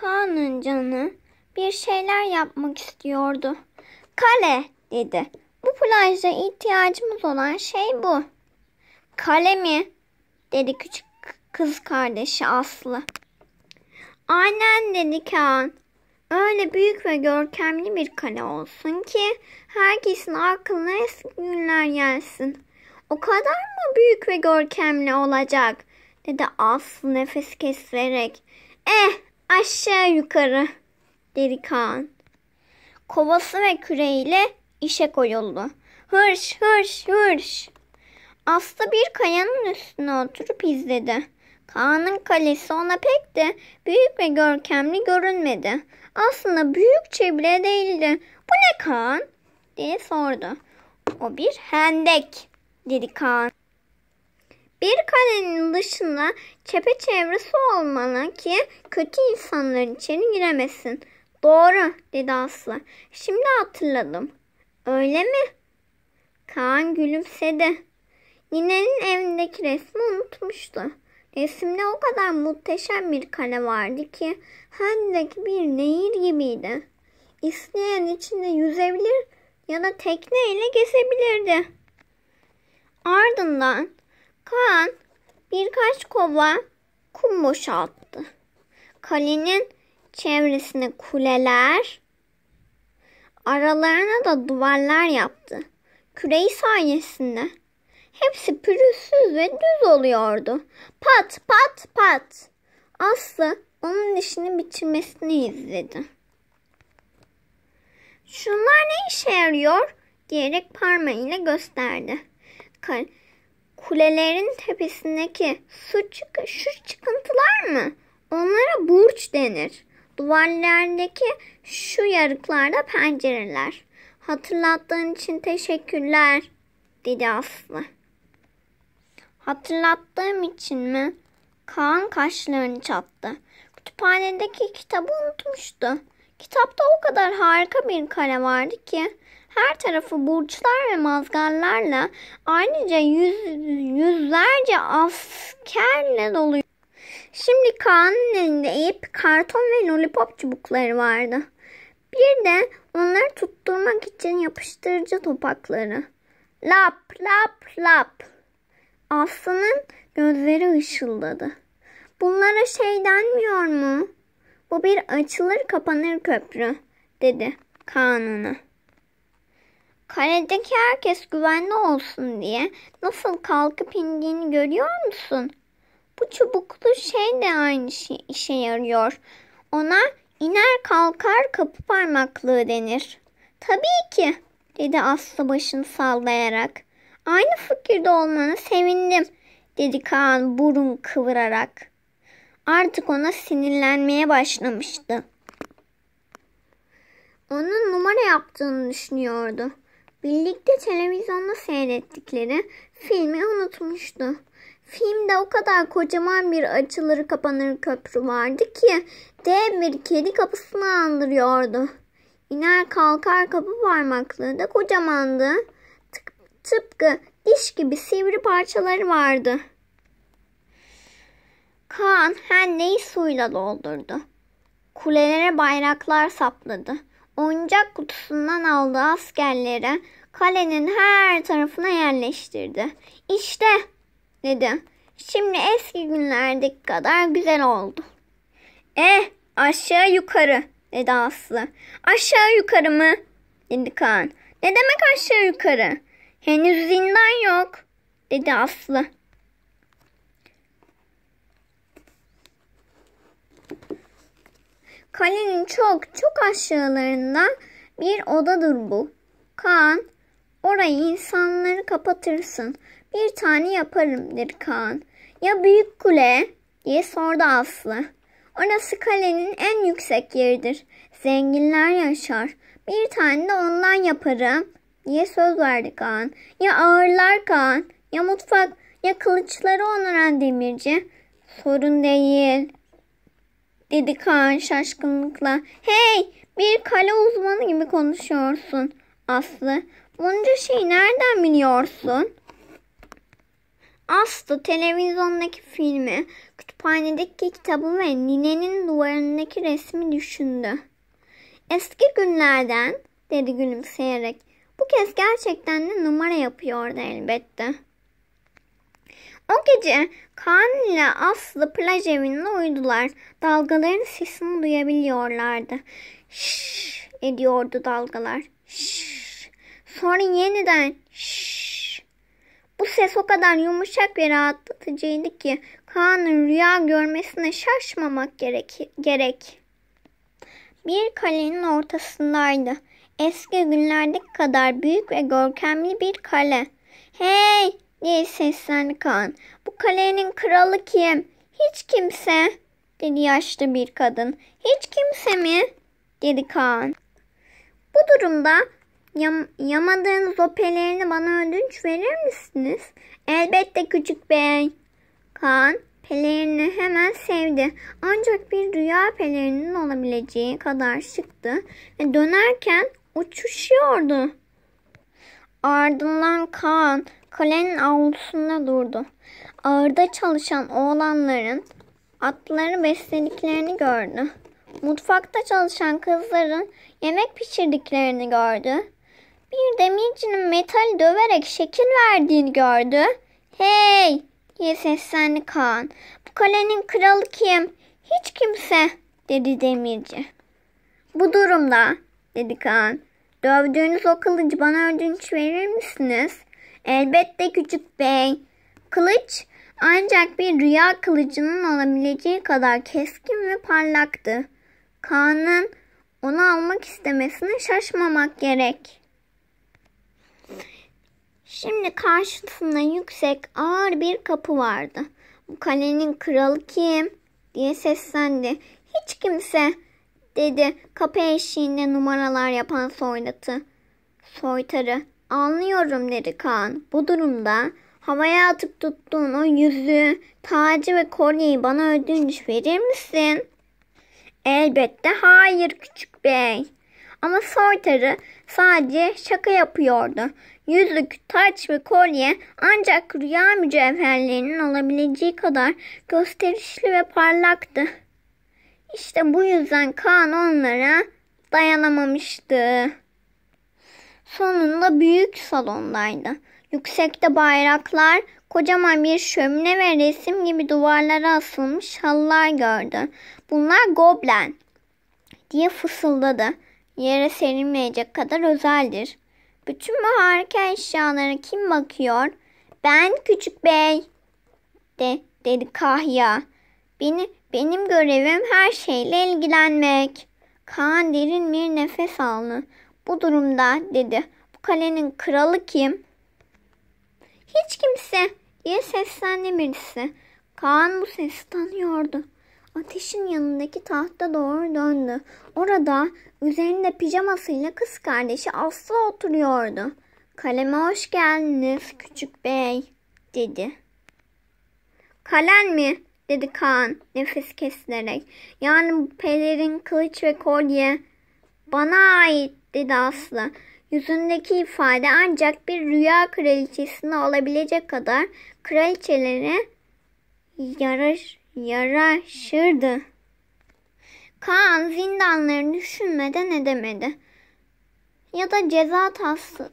Kaan'ın canı bir şeyler yapmak istiyordu. Kale dedi. Bu plajda ihtiyacımız olan şey bu. Kale mi? dedi küçük kız kardeşi Aslı. Aynen dedi Kaan. Öyle büyük ve görkemli bir kale olsun ki herkesin aklına eski günler gelsin. O kadar mı büyük ve görkemli olacak? dedi Aslı nefes keserek. Eh aşağı yukarı dedi Kaan. Kovası ve küreğiyle işe koyuldu. Hırş hırş hırş. Aslı bir kayanın üstüne oturup izledi. Kaan'ın kalesi ona pek de büyük ve görkemli görünmedi. Aslında büyükçe bile değildi. Bu ne Kaan? diye sordu. O bir hendek dedi Kaan dışında çepeçevre su olmalı ki kötü insanlar içeri giremesin. Doğru dedi Aslı. Şimdi hatırladım. Öyle mi? Kaan gülümsedi. Ninenin evindeki resmi unutmuştu. Resimde o kadar muhteşem bir kale vardı ki hendeki bir nehir gibiydi. İsteyen içinde yüzebilir ya da tekneyle gezebilirdi. Ardından Kaan birkaç kova kum boşalttı. Kalenin çevresine kuleler, aralarına da duvarlar yaptı. Küreği sayesinde hepsi pürüzsüz ve düz oluyordu. Pat pat pat. Aslı onun işini bitirmesini izledi. Şunlar ne işe yarıyor diyerek parmağıyla gösterdi. Kal kulelerin tepesindeki su çık şu çıkıntılar mı? Onlara burç denir. Duvarlardaki şu yarıklarda pencereler. Hatırlattığın için teşekkürler dedi Aslı. Hatırlattığım için mi? Kaan kaşlarını çattı. Kütüphanedeki kitabı unutmuştu. Kitapta o kadar harika bir kare vardı ki her tarafı burçlar ve mazgallarla ayrıca yüz, yüzlerce askerle dolu. Şimdi Kaan'ın elinde ip, karton ve lollipop çubukları vardı. Bir de onları tutturmak için yapıştırıcı topakları. Lap lap lap. Aslı'nın gözleri ışıldadı. Bunlara şey denmiyor mu? Bu bir açılır kapanır köprü dedi Kaan ona. Karedeki herkes güvenli olsun diye nasıl kalkıp indiğini görüyor musun? Bu çubuklu şey de aynı şey, işe yarıyor. Ona iner kalkar kapı parmaklığı denir. Tabii ki dedi Aslı başını sallayarak. Aynı fikirde olmanı sevindim dedi Kaan burun kıvırarak. Artık ona sinirlenmeye başlamıştı. Onun numara yaptığını düşünüyordu. Birlikte televizyonda seyrettikleri filmi unutmuştu. Filmde o kadar kocaman bir açılır kapanır köprü vardı ki dev bir kedi kapısını andırıyordu. İner kalkar kapı parmaklığı da kocamandı. Tıp, tıpkı diş gibi sivri parçaları vardı. Kaan henneyi suyla doldurdu. Kulelere bayraklar sapladı. Oyuncak kutusundan aldığı askerleri kalenin her tarafına yerleştirdi. İşte dedi. Şimdi eski günlerdeki kadar güzel oldu. Eh aşağı yukarı dedi Aslı. Aşağı yukarı mı? dedi Kaan. Ne demek aşağı yukarı? Henüz zindan yok dedi Aslı. Kalenin çok çok aşağılarında bir odadır bu. Kaan, orayı insanları kapatırsın. Bir tane yaparımdır Kaan. Ya büyük kule diye sordu Aslı. Orası kalenin en yüksek yeridir. Zenginler yaşar. Bir tane de ondan yaparım diye söz verdi Kaan. Ya ağırlar Kaan ya mutfak ya kılıçları onaran demirci. Sorun değil dedi Kaan şaşkınlıkla. Hey bir kale uzmanı gibi konuşuyorsun Aslı. Bunca şeyi nereden biliyorsun? Aslı televizyondaki filmi, kütüphanedeki kitabı ve ninenin duvarındaki resmi düşündü. Eski günlerden dedi gülümseyerek. Bu kez gerçekten de numara yapıyordu elbette. O gece Kaan ile Aslı plaj evinde uyudular. Dalgaların sesini duyabiliyorlardı. Şşş ediyordu dalgalar. Şşş. Sonra yeniden şşş. Bu ses o kadar yumuşak ve rahatlatıcıydı ki Kaan'ın rüya görmesine şaşmamak gerek. gerek. Bir kalenin ortasındaydı. Eski günlerdeki kadar büyük ve görkemli bir kale. Hey diye seslendi Kaan. Bu kalenin kralı kim? Hiç kimse dedi yaşlı bir kadın. Hiç kimse mi? dedi Kaan. Bu durumda yam o pelerini bana ödünç verir misiniz? Elbette küçük bey. Kaan pelerini hemen sevdi. Ancak bir rüya pelerinin olabileceği kadar şıktı ve dönerken uçuşuyordu. Ardından Kaan Kalenin avlusunda durdu. Ağırda çalışan oğlanların atları beslediklerini gördü. Mutfakta çalışan kızların yemek pişirdiklerini gördü. Bir demircinin metal döverek şekil verdiğini gördü. Hey diye seslendi Kaan. Bu kalenin kralı kim? Hiç kimse dedi demirci. Bu durumda dedi Kaan. Dövdüğünüz o kılıcı bana ödünç verir misiniz? Elbette küçük bey. Kılıç ancak bir rüya kılıcının olabileceği kadar keskin ve parlaktı. Kaan'ın onu almak istemesine şaşmamak gerek. Şimdi karşısında yüksek ağır bir kapı vardı. Bu kalenin kralı kim? diye seslendi. Hiç kimse dedi kapı eşiğinde numaralar yapan soydatı. Soytarı Anlıyorum dedi Kaan. Bu durumda havaya atıp tuttuğun o yüzüğü, tacı ve kolyeyi bana ödünç verir misin? Elbette hayır küçük bey. Ama soytarı sadece şaka yapıyordu. Yüzük, taç ve kolye ancak rüya mücevherlerinin alabileceği kadar gösterişli ve parlaktı. İşte bu yüzden Kaan onlara dayanamamıştı. Sonunda büyük salondaydı. Yüksekte bayraklar, kocaman bir şömine ve resim gibi duvarlara asılmış halılar gördü. Bunlar goblen diye fısıldadı. Yere serilmeyecek kadar özeldir. Bütün bu harika eşyalara kim bakıyor? Ben küçük bey de, dedi kahya. Beni, benim görevim her şeyle ilgilenmek. Kaan derin bir nefes aldı. Bu durumda dedi. Bu kalenin kralı kim? Hiç kimse diye seslendi birisi. Kaan bu sesi tanıyordu. Ateşin yanındaki tahta doğru döndü. Orada üzerinde pijamasıyla kız kardeşi Aslı oturuyordu. Kaleme hoş geldiniz küçük bey dedi. Kalen mi? dedi Kaan nefes kesilerek. Yani bu pelerin kılıç ve kolye bana ait dedi Aslı. Yüzündeki ifade ancak bir rüya kraliçesine olabilecek kadar kraliçelere yaraş, yaraşırdı. Kaan zindanları düşünmeden edemedi. Ya da ceza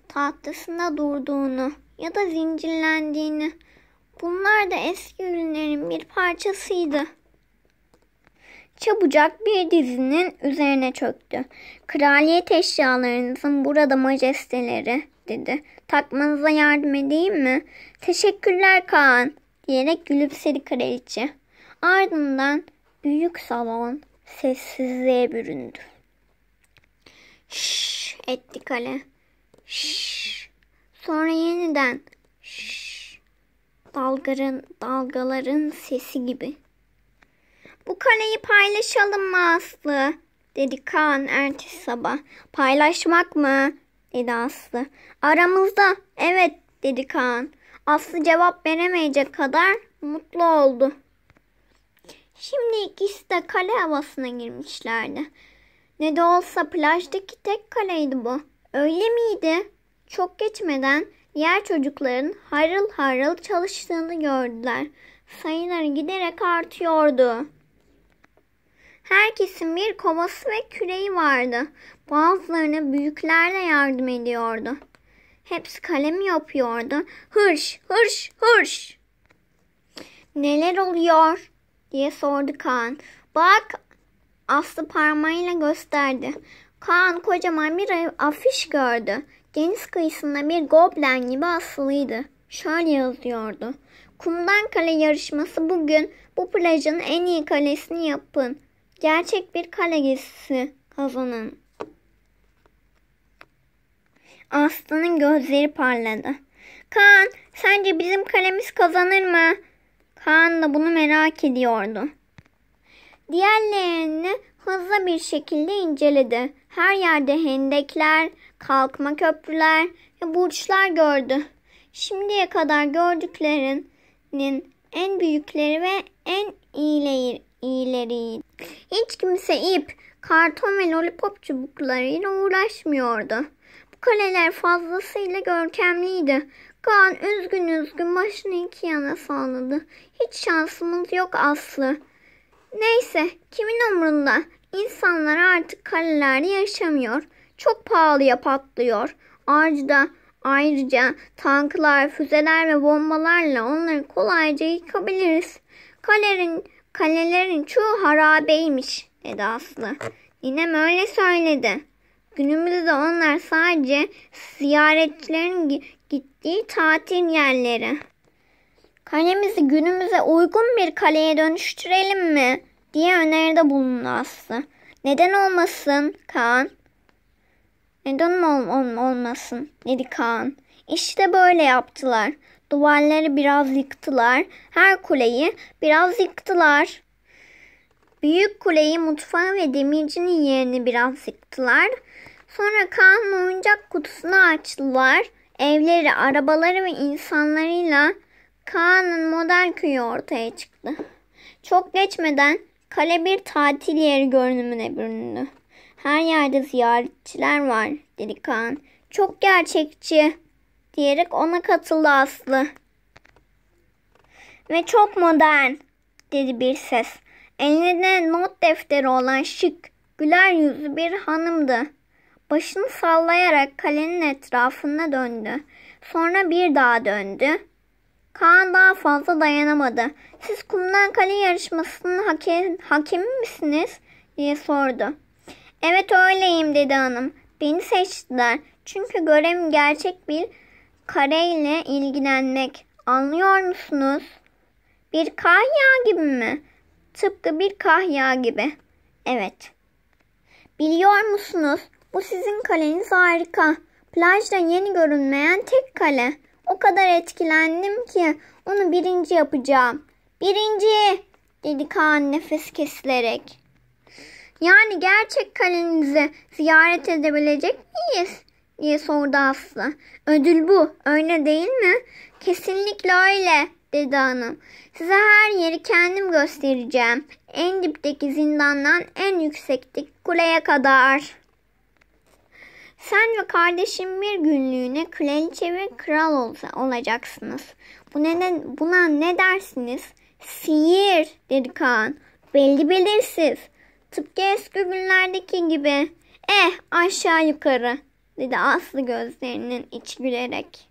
tahtasında durduğunu ya da zincirlendiğini. Bunlar da eski ürünlerin bir parçasıydı çabucak bir dizinin üzerine çöktü. Kraliyet eşyalarınızın burada majesteleri dedi. Takmanıza yardım edeyim mi? Teşekkürler Kaan diyerek gülümsedi kraliçe. Ardından büyük salon sessizliğe büründü. Şşş etti kale. Şşş. Sonra yeniden şşş. Dalgaların, dalgaların sesi gibi. Bu kareyi paylaşalım mı Aslı? Dedi Kaan ertesi sabah. Paylaşmak mı? Dedi Aslı. Aramızda evet dedi Kaan. Aslı cevap veremeyecek kadar mutlu oldu. Şimdi ikisi de kale havasına girmişlerdi. Ne de olsa plajdaki tek kaleydi bu. Öyle miydi? Çok geçmeden diğer çocukların harıl harıl çalıştığını gördüler. Sayıları giderek artıyordu. Herkesin bir kovası ve küreği vardı. Bazılarına büyükler de yardım ediyordu. Hepsi kalem yapıyordu. Hırş, hırş, hırş. Neler oluyor diye sordu Kaan. Bak Aslı parmağıyla gösterdi. Kaan kocaman bir afiş gördü. Deniz kıyısında bir goblen gibi asılıydı. Şöyle yazıyordu. Kumdan kale yarışması bugün bu plajın en iyi kalesini yapın. Gerçek bir kale gezisi kazanın. Aslanın gözleri parladı. Kaan sence bizim kalemiz kazanır mı? Kaan da bunu merak ediyordu. Diğerlerini hızlı bir şekilde inceledi. Her yerde hendekler, kalkma köprüler ve burçlar gördü. Şimdiye kadar gördüklerinin en büyükleri ve en iyileri iyileri. Hiç kimse ip, karton ve lollipop çubuklarıyla uğraşmıyordu. Bu kaleler fazlasıyla görkemliydi. Kaan üzgün üzgün başını iki yana salladı. Hiç şansımız yok Aslı. Neyse kimin umurunda. İnsanlar artık kalelerde yaşamıyor. Çok pahalıya patlıyor. Ayrıca, ayrıca tanklar, füzeler ve bombalarla onları kolayca yıkabiliriz. Kalerin Kalelerin çoğu harabeymiş dedi Aslı. Ninem öyle söyledi. Günümüzde onlar sadece ziyaretçilerin gittiği tatil yerleri. Kalemizi günümüze uygun bir kaleye dönüştürelim mi? diye öneride bulundu Aslı. Neden olmasın Kaan? Neden ol, ol, olmasın dedi Kaan. İşte böyle yaptılar. Duvarları biraz yıktılar. Her kuleyi biraz yıktılar. Büyük kuleyi mutfağı ve demircinin yerini biraz yıktılar. Sonra Kaan'ın oyuncak kutusunu açtılar. Evleri, arabaları ve insanlarıyla Kaan'ın model köyü ortaya çıktı. Çok geçmeden kale bir tatil yeri görünümüne büründü. Her yerde ziyaretçiler var dedi Kaan. Çok gerçekçi diyerek ona katıldı Aslı. Ve çok modern dedi bir ses. Elinde not defteri olan şık, güler yüzlü bir hanımdı. Başını sallayarak kalenin etrafında döndü. Sonra bir daha döndü. Kaan daha fazla dayanamadı. Siz kumdan kale yarışmasının hake, hakemi misiniz? diye sordu. Evet öyleyim dedi hanım. Beni seçtiler. Çünkü görevim gerçek bir kareyle ilgilenmek. Anlıyor musunuz? Bir kahya gibi mi? Tıpkı bir kahya gibi. Evet. Biliyor musunuz? Bu sizin kaleniz harika. Plajda yeni görünmeyen tek kale. O kadar etkilendim ki onu birinci yapacağım. Birinci! dedi Kaan nefes kesilerek. Yani gerçek kalenizi ziyaret edebilecek miyiz? diye sordu Aslı. Ödül bu öyle değil mi? Kesinlikle öyle dedi hanım. Size her yeri kendim göstereceğim. En dipteki zindandan en yüksekteki kuleye kadar. Sen ve kardeşim bir günlüğüne kraliçe ve kral olacaksınız. Bu neden, buna ne dersiniz? Sihir dedi Kaan. Belli belirsiz. Tıpkı eski günlerdeki gibi. Eh aşağı yukarı dedi Aslı gözlerinin iç gülerek.